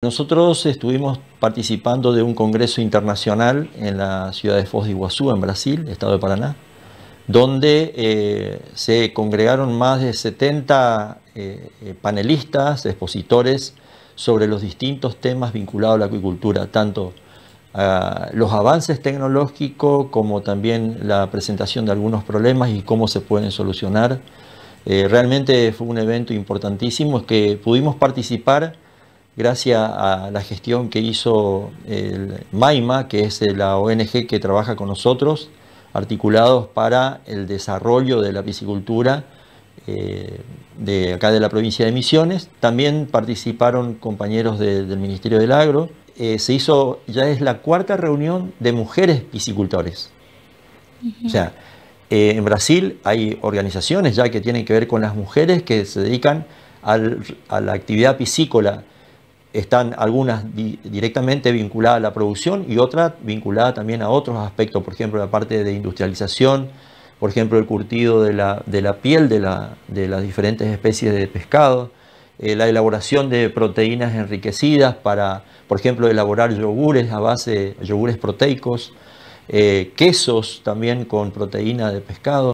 Nosotros estuvimos participando de un congreso internacional en la ciudad de Foz de Iguazú, en Brasil, estado de Paraná, donde eh, se congregaron más de 70 eh, eh, panelistas, expositores sobre los distintos temas vinculados a la acuicultura, tanto ah, los avances tecnológicos como también la presentación de algunos problemas y cómo se pueden solucionar. realmente fue un evento importantísimo es que pudimos participar gracias a la gestión que hizo el MAIMA, que es la ONG que trabaja con nosotros, articulados para el desarrollo de la piscicultura eh, de acá de la provincia de Misiones. También participaron compañeros del Ministerio del Agro. Eh, se hizo, ya es la cuarta reunión de mujeres piscicultores. O sea, eh, en Brasil hay organizaciones ya que tienen que ver con las mujeres que se dedican a la actividad piscícola están algunas directamente vinculadas a la producción y otras vinculadas también a otros aspectos, por ejemplo, la parte de industrialización, por ejemplo, el curtido de la, piel de, las diferentes especies de pescado, eh, la elaboración de proteínas enriquecidas para, por ejemplo, elaborar yogures a base de yogures proteicos, eh, quesos también con proteína de pescado.